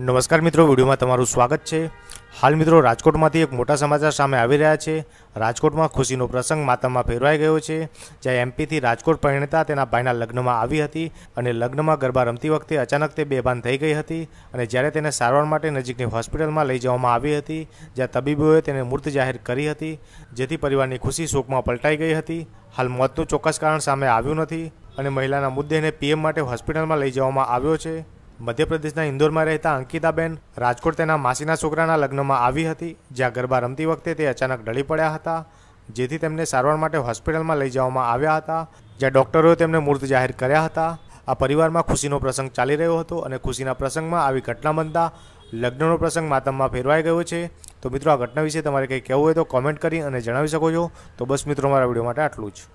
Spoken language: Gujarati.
નમસ્કાર મિત્રો વિડીયોમાં તમારું સ્વાગત છે હાલ મિત્રો રાજકોટમાંથી એક મોટા સમાચાર સામે આવી રહ્યા છે રાજકોટમાં ખુશીનો પ્રસંગ માતામાં ફેરવાઈ ગયો છે જ્યાં એમપીથી રાજકોટ પરિણતા તેના ભાઈના લગ્નમાં આવી હતી અને લગ્નમાં ગરબા રમતી વખતે અચાનક તે બેભાન થઈ ગઈ હતી અને જ્યારે તેને સારવાર માટે નજીકની હોસ્પિટલમાં લઈ જવામાં આવી હતી જ્યાં તબીબોએ તેને મૃત જાહેર કરી હતી જેથી પરિવારની ખુશી શોકમાં પલટાઈ ગઈ હતી હાલ મોતનું ચોક્કસ કારણ સામે આવ્યું નથી અને મહિલાના મુદ્દેને પીએમ માટે હોસ્પિટલમાં લઈ જવામાં આવ્યો છે મધ્યપ્રદેશના ઇન્દોરમાં રહેતા અંકિતાબેન રાજકોટ તેના માસીના છોકરાના લગ્નમાં આવી હતી જ્યાં ગરબા રમતી વખતે તે અચાનક ડળી પડ્યા હતા જેથી તેમને સારવાર માટે હોસ્પિટલમાં લઈ જવામાં આવ્યા હતા જ્યાં ડોક્ટરોએ તેમને મૃત જાહેર કર્યા હતા આ પરિવારમાં ખુશીનો પ્રસંગ ચાલી રહ્યો હતો અને ખુશીના પ્રસંગમાં આવી ઘટના બનતા લગ્નનો પ્રસંગ માતમમાં ફેરવાઈ ગયો છે તો મિત્રો આ ઘટના વિશે તમારે કંઈ કહેવું હોય તો કોમેન્ટ કરી અને જણાવી શકો છો તો બસ મિત્રો મારા વિડીયો માટે આટલું જ